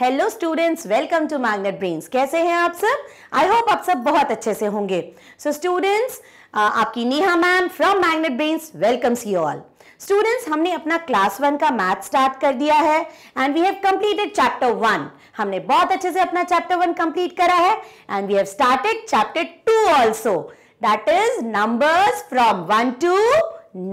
Hello students welcome to Magnet Brains कैसे हैं आप सब आई होप आप सब बहुत अच्छे से होंगे सो so, स्टूडेंट्स uh, आपकी Neha ma'am from Magnet Brains welcomes you all students हमने अपना क्लास वन का मैथ स्टार्ट कर दिया है and we have completed chapter one हमने बहुत अच्छे से अपना चैप्टर वन कंप्लीट करा है and we have started chapter two also that is numbers from one to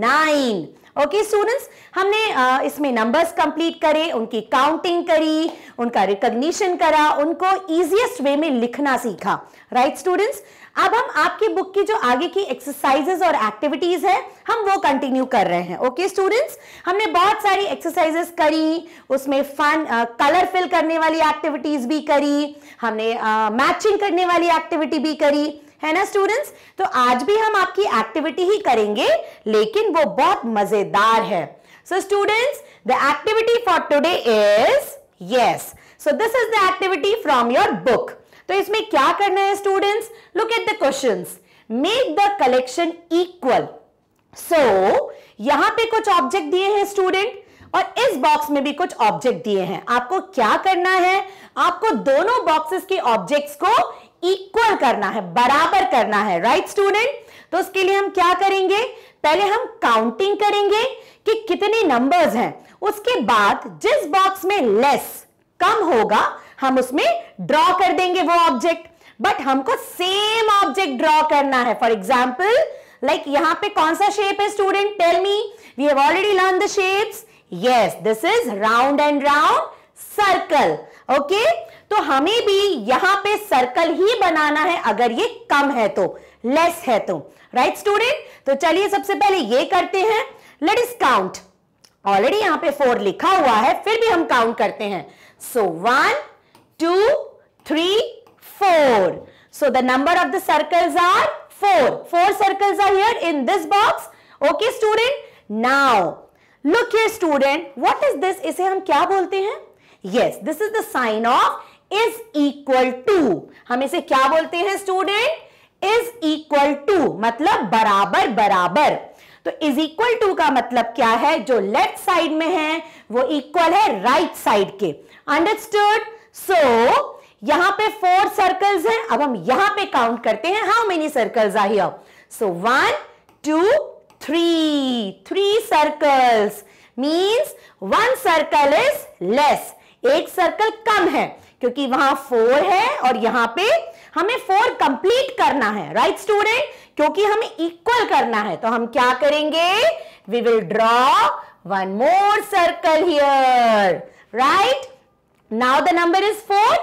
nine okay students हमने इसमें नंबर्स कंप्लीट करे उनकी काउंटिंग करी उनका रिकॉग्निशन करा उनको इजीएस्ट वे में लिखना सीखा राइट स्टूडेंट्स अब हम आपकी बुक की जो आगे की एक्सरसाइजेस और एक्टिविटीज है हम वो कंटिन्यू कर रहे हैं ओके okay, स्टूडेंट्स हमने बहुत सारी एक्सरसाइजेस करी उसमें फन कलर फिल करने वाली एक्टिविटीज भी करी हमने मैचिंग uh, करने वाली एक्टिविटी भी करी है ना स्टूडेंट्स तो आज भी हम आपकी एक्टिविटी ही करेंगे लेकिन वो बहुत मजेदार है so students the activity for today is yes so this is the activity from your book तो इसमें क्या करना है students look at the question make the collection equal so यहां पे कुछ ऑब्जेक्ट दिए हैं स्टूडेंट और इस बॉक्स में भी कुछ ऑब्जेक्ट दिए हैं आपको क्या करना है आपको दोनों बॉक्सेस के ऑब्जेक्ट्स को इक्वल करना है बराबर करना है राइट right, स्टूडेंट तो उसके लिए हम क्या करेंगे पहले हम काउंटिंग करेंगे कि कितने नंबर्स हैं उसके बाद जिस बॉक्स में लेस कम होगा हम उसमें ड्रॉ कर देंगे वो ऑब्जेक्ट बट हमको सेम ऑब्जेक्ट ड्रॉ करना है फॉर एग्जाम्पल लाइक यहां पे कौन सा शेप है student tell me we have already learn the shapes yes this is round and round circle okay तो हमें भी यहां पे सर्कल ही बनाना है अगर ये कम है तो लेस है तो राइट right, स्टूडेंट तो चलिए सबसे पहले ये करते हैं लेट इस काउंट ऑलरेडी यहां पे फोर लिखा हुआ है फिर भी हम काउंट करते हैं so one two three four so the number of the circles are four four circles are here in this box okay student now look here student what is this इसे हम क्या बोलते हैं yes this is the sign of is equal to हम इसे क्या बोलते हैं स्टूडेंट इज इक्वल टू मतलब बराबर बराबर तो इज इक्वल टू का मतलब क्या है जो लेफ्ट साइड में है वो इक्वल है राइट right साइड के अंडरस्टूड सो so, यहां पे फोर सर्कल्स हैं अब हम यहां पे काउंट करते हैं how many circles are here so one two three three circles means one circle is less एक सर्कल कम है क्योंकि वहां फोर है और यहां पे हमें फोर कंप्लीट करना है राइट right, स्टूडेंट क्योंकि हमें इक्वल करना है तो हम क्या करेंगे we will draw one more circle here right now the number is four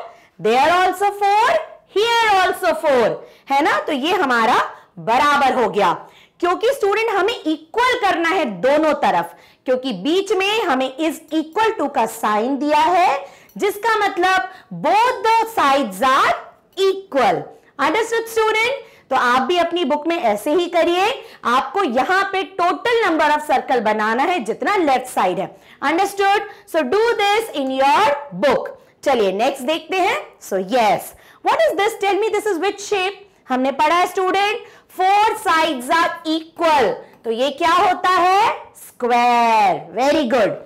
they are also four here also four है ना तो ये हमारा बराबर हो गया क्योंकि स्टूडेंट हमें इक्वल करना है दोनों तरफ क्योंकि बीच में हमें इस इक्वल टू का साइन दिया है जिसका मतलब both the sides are equal understood student तो आप भी अपनी बुक में ऐसे ही करिए आपको यहां पे टोटल नंबर ऑफ सर्कल बनाना है जितना लेफ्ट साइड है understood so do this in your book चलिए नेक्स्ट देखते हैं so yes what is this tell me this is which shape हमने पढ़ा है student four sides are equal तो ये क्या होता है square very good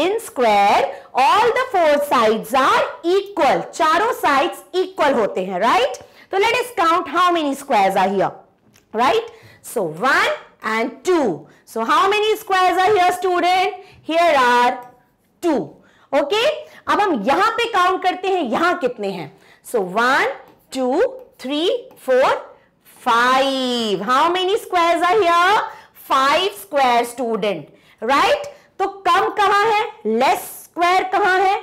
in square all the four sides are equal चारों साइड्स इक्वल होते हैं राइट तो let's count how many squares are here right so one and two so how many squares are here student here are two okay अब हम यहां पे count करते हैं यहां कितने हैं so one two three four five how many squares are here five square student right कम कहाँ है लेस स्क्वायर कहाँ है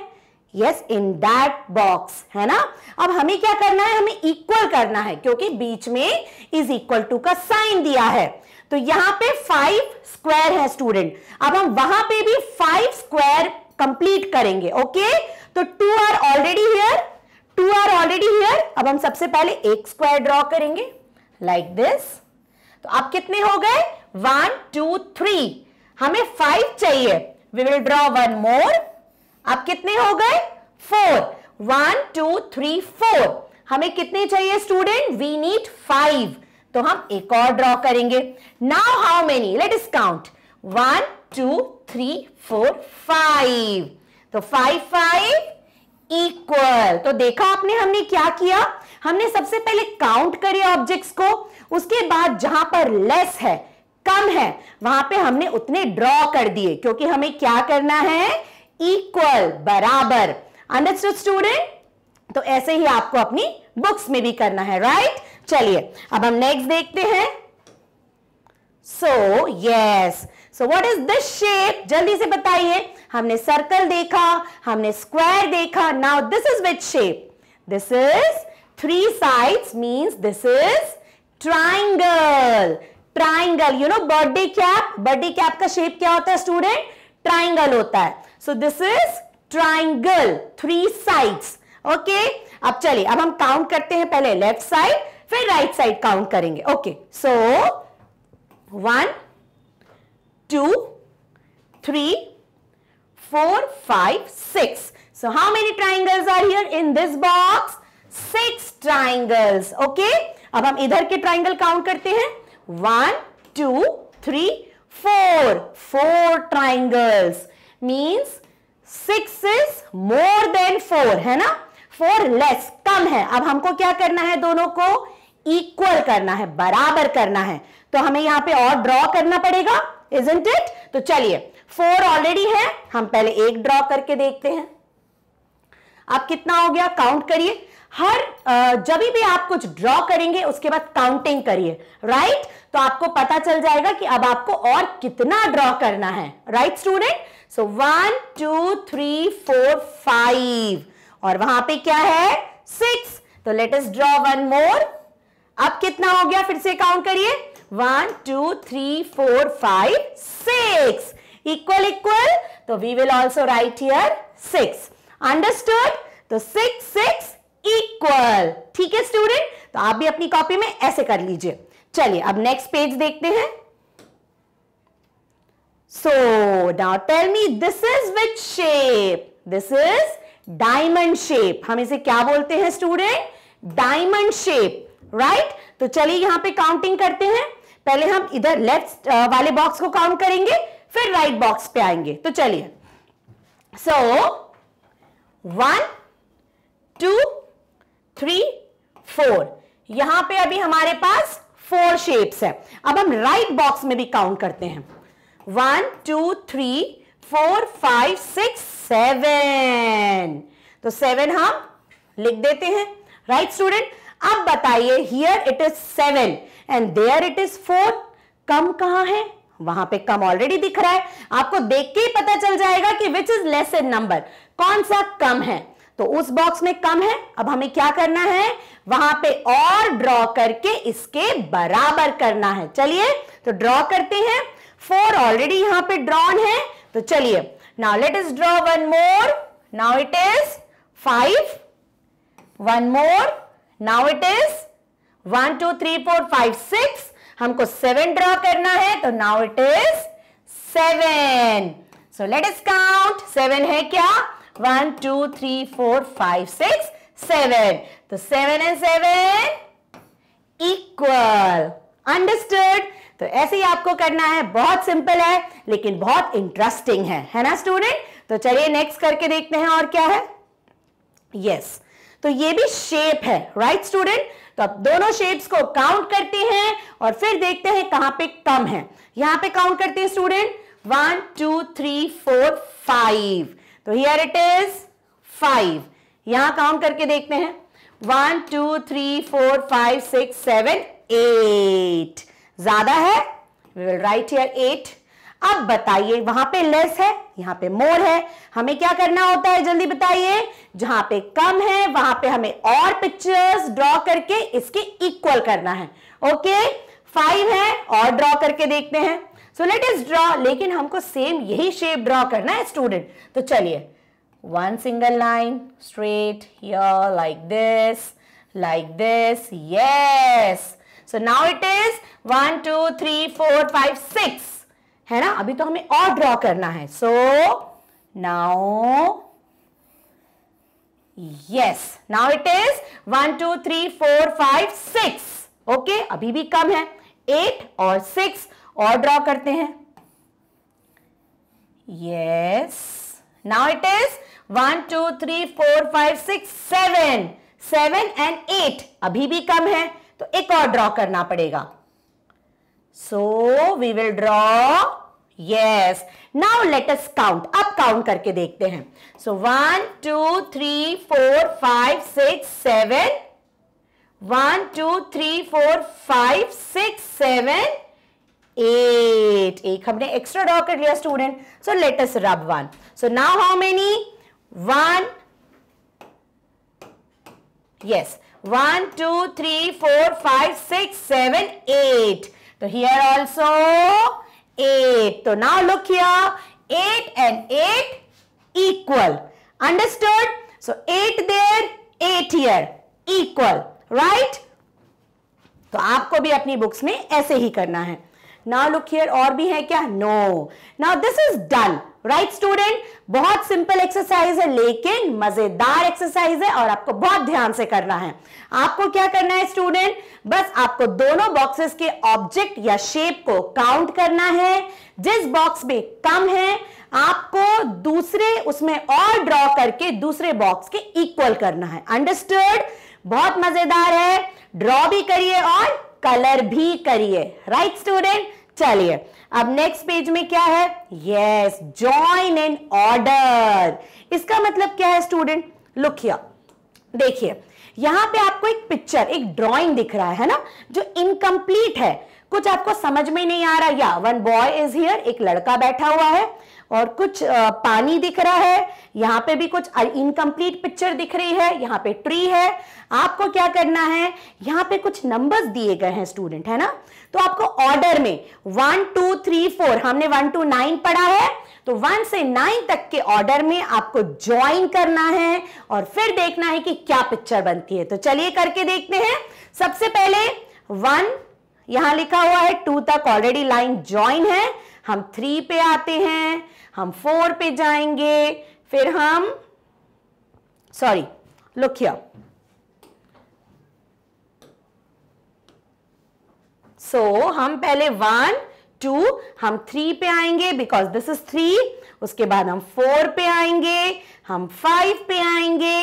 यस इन दैट बॉक्स है ना अब हमें क्या करना है हमें इक्वल करना है क्योंकि बीच में इज इक्वल टू का साइन दिया है तो यहां पे फाइव स्क्वायर है स्टूडेंट अब हम वहां पे भी फाइव स्क्वायर कंप्लीट करेंगे ओके तो two are already here two are already here अब हम सबसे पहले एक स्क्वायर ड्रॉ करेंगे लाइक like दिस तो आप कितने हो गए वन टू थ्री हमें फाइव चाहिए we will draw one more अब कितने हो गए four one two three four हमें कितने चाहिए स्टूडेंट वी नीड फाइव तो हम एक और ड्रॉ करेंगे now how many let's count one two three four five तो फाइव फाइव इक्वल तो देखा आपने हमने क्या किया हमने सबसे पहले काउंट करे ऑब्जेक्ट्स को उसके बाद जहां पर लेस है कम है वहां पे हमने उतने ड्रॉ कर दिए क्योंकि हमें क्या करना है इक्वल बराबर अंडरस्टूड स्टूडेंट तो ऐसे ही आपको अपनी बुक्स में भी करना है राइट चलिए अब हम नेक्स्ट देखते हैं so yes so what is this shape जल्दी से बताइए हमने सर्कल देखा हमने स्क्वायर देखा now this is which shape this is three sides means this is triangle triangle you know birthday cap birthday cap का शेप क्या होता है स्टूडेंट ट्राइंगल होता है so this is triangle three sides okay अब चलिए अब हम काउंट करते हैं पहले लेफ्ट साइड फिर राइट साइड काउंट करेंगे okay so one two three four five six so how many triangles are here in this box six triangles okay अब हम इधर के ट्राइंगल काउंट करते हैं One, two, three, four. Four triangles means six is more than four है ना? Four less कम है. अब हमको क्या करना है दोनों को? इक्वल करना है बराबर करना है तो हमें यहाँ पे और ड्रॉ करना पड़ेगा isn't it इट तो चलिए फोर ऑलरेडी है हम पहले एक ड्रॉ करके देखते हैं अब कितना हो गया काउंट करिए हर जब भी आप कुछ ड्रॉ करेंगे उसके बाद काउंटिंग करिए राइट तो आपको पता चल जाएगा कि अब आपको और कितना ड्रॉ करना है right student so one two three four five और वहां पे क्या है सिक्स तो let us draw one more अब कितना हो गया फिर से काउंट करिए one two three four five six equal equal तो we will also write here six understood तो सिक्स सिक्स इक्वल ठीक है स्टूडेंट तो आप भी अपनी कॉपी में ऐसे कर लीजिए चलिए अब नेक्स्ट पेज देखते हैं so now tell me this is which shape this is diamond shape हम इसे क्या बोलते हैं स्टूडेंट डायमंड शेप राइट तो चलिए यहां पे काउंटिंग करते हैं पहले हम इधर लेफ्ट वाले बॉक्स को काउंट करेंगे फिर राइट right बॉक्स पे आएंगे तो चलिए so one two three four यहां पे अभी हमारे पास फोर शेप्स है अब हम राइट right बॉक्स में भी काउंट करते हैं one two three four five six seven तो सेवन हम लिख देते हैं राइट स्टूडेंट अब बताइए here it is seven and there it is four कम कहां है वहां पे कम ऑलरेडी दिख रहा है आपको देख के ही पता चल जाएगा कि विच इज लेस नंबर कौन सा कम है तो उस बॉक्स में कम है अब हमें क्या करना है वहां पे और ड्रॉ करके इसके बराबर करना है चलिए तो ड्रॉ करते हैं फोर ऑलरेडी यहां पे ड्रॉन है तो चलिए now let's draw one more now it is five one more now it is one two three four five six हमको सेवन ड्रॉ करना है तो now it is seven so let's count seven है क्या one two three four five six seven तो seven and seven equal understood तो ऐसे ही आपको करना है बहुत सिंपल है लेकिन बहुत इंटरेस्टिंग है है ना स्टूडेंट तो चलिए नेक्स्ट करके देखते हैं और क्या है यस yes. तो ये भी शेप है राइट स्टूडेंट तो अब दोनों शेप्स को काउंट करते हैं और फिर देखते हैं कहां पे कम है यहां पे काउंट करते हैं student one two three four five तो हियर इट इज फाइव यहां काउंट करके देखते हैं one two three four five six seven eight ज्यादा है we will write here eight अब बताइए वहां पे लेस है यहां पे मोर है हमें क्या करना होता है जल्दी बताइए जहां पे कम है वहां पे हमें और पिक्चर्स ड्रॉ करके इसके इक्वल करना है ओके okay? फाइव है और ड्रॉ करके देखते हैं सो लेट इज ड्रॉ लेकिन हमको सेम यही शेप ड्रॉ करना है स्टूडेंट तो चलिए one single line straight here like this like this yes so now it is one two three four five six है ना अभी तो हमें और ड्रॉ करना है so now yes now it is one two three four five six okay अभी भी कम है एट और सिक्स और ड्रॉ करते हैं yes now it is one two three four five six seven seven and eight अभी भी कम है तो एक और ड्रॉ करना पड़ेगा so we will draw yes now let us count अब काउंट करके देखते हैं so one two three four five six seven one two three four five six seven eight एक हमने एक्स्ट्रा ड्रॉ कर लिया student so let us rub one so now how many one yes one two three four five six seven eight तो here also eight तो now look here eight and eight equal understood so eight there eight here equal right तो आपको भी अपनी books में ऐसे ही करना है ना लुक हियर और भी है क्या नो ना this is done right student बहुत सिंपल एक्सरसाइज है लेकिन मजेदार एक्सरसाइज है और आपको बहुत ध्यान से करना है आपको क्या करना है स्टूडेंट बस आपको दोनों बॉक्सेस के ऑब्जेक्ट या शेप को काउंट करना है जिस बॉक्स में कम है आपको दूसरे उसमें और ड्रॉ करके दूसरे बॉक्स के इक्वल करना है अंडरस्टूड बहुत मजेदार है ड्रॉ भी करिए और कलर भी करिए राइट स्टूडेंट चलिए अब नेक्स्ट पेज में क्या है यस जॉइन इन ऑर्डर इसका मतलब क्या है स्टूडेंट लुक हियर देखिए यहां पे आपको एक पिक्चर एक ड्राइंग दिख रहा है ना जो इनकम्प्लीट है कुछ आपको समझ में नहीं आ रहा या वन बॉय इज हियर एक लड़का बैठा हुआ है और कुछ पानी दिख रहा है यहाँ पे भी कुछ इनकम्प्लीट पिक्चर दिख रही है यहाँ पे ट्री है आपको क्या करना है यहाँ पे कुछ नंबर्स दिए गए हैं स्टूडेंट है ना तो आपको ऑर्डर में वन टू थ्री फोर हमने वन टू नाइन पढ़ा है तो वन से नाइन तक के ऑर्डर में आपको ज्वाइन करना है और फिर देखना है कि क्या पिक्चर बनती है तो चलिए करके देखते हैं सबसे पहले वन यहां लिखा हुआ है टू तक ऑलरेडी लाइन ज्वाइन है हम थ्री पे आते हैं हम फोर पे जाएंगे फिर हम सॉरी लुखिया सो so हम पहले वन टू हम थ्री पे आएंगे बिकॉज दिस इज थ्री उसके बाद हम फोर पे आएंगे हम फाइव पे आएंगे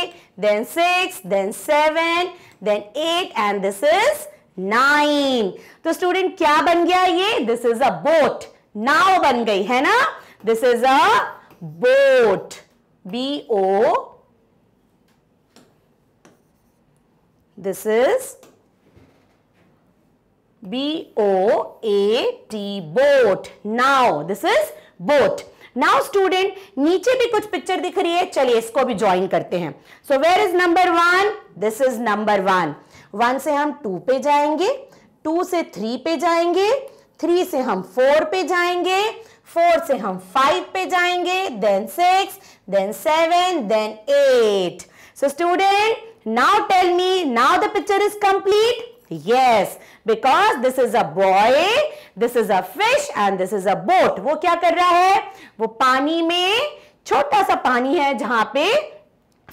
then six then seven then eight and this is nine तो स्टूडेंट क्या बन गया ये दिस इज अ बोट नाव बन गई है ना this is a boat B O this is B O A T boat नाव this is boat now student नीचे भी कुछ पिक्चर दिख रही है चलिए इसको भी ज्वाइन करते हैं so where is number one this is number one one से हम टू पे जाएंगे टू से थ्री पे जाएंगे थ्री से हम फोर पे जाएंगे फोर से हम फाइव पे जाएंगे then six then seven then eight so student now tell me now the picture is complete yes because this is a boy this is a fish and this is a boat वो क्या कर रहा है वो पानी में छोटा सा पानी है जहां पे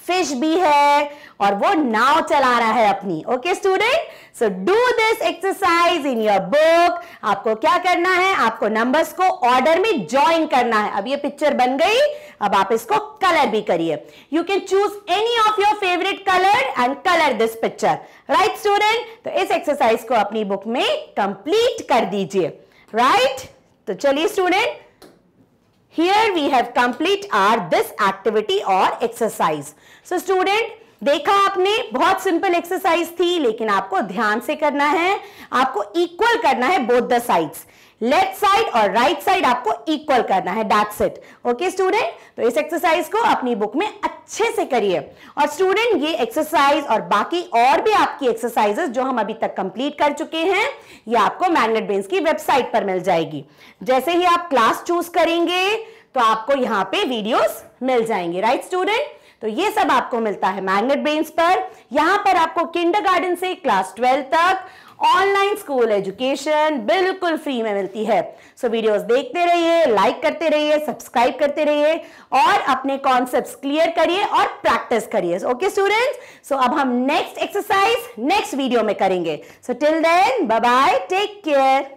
फिश भी है और वो नाव चला रहा है अपनी okay student so do this exercise in your book आपको क्या करना है आपको नंबर्स को ऑर्डर में ज्वाइन करना है अब ये पिक्चर बन गई अब आप इसको कलर भी करिए you can choose any of your favourite colour and colour this picture right student तो इस एक्सरसाइज को अपनी बुक में कंप्लीट कर दीजिए राइट right? तो चलिए student here we have complete our this activity or exercise so student देखा आपने बहुत सिंपल एक्सरसाइज थी लेकिन आपको ध्यान से करना है आपको इक्वल करना है both the sides left side और राइट right साइड आपको इक्वल करना है दैट्स इट ओके स्टूडेंट तो इस एक्सरसाइज को अपनी बुक में अच्छे से करिए और स्टूडेंट ये एक्सरसाइज और बाकी और भी आपकी एक्सरसाइजेस जो हम अभी तक कंप्लीट कर चुके हैं ये आपको मैग्नेट बेन्स की वेबसाइट पर मिल जाएगी जैसे ही आप क्लास चूज करेंगे तो आपको यहाँ पे वीडियोस मिल जाएंगे राइट right, स्टूडेंट तो ये सब आपको मिलता है मैग्नेट बेन्स पर यहाँ पर आपको किंडर से क्लास ट्वेल्व तक ऑनलाइन स्कूल एजुकेशन बिल्कुल फ्री में मिलती है सो so, वीडियोस देखते रहिए लाइक करते रहिए सब्सक्राइब करते रहिए और अपने कॉन्सेप्ट क्लियर करिए और प्रैक्टिस करिए ओके स्टूडेंट्स सो अब हम नेक्स्ट एक्सरसाइज नेक्स्ट वीडियो में करेंगे so till then bye bye take care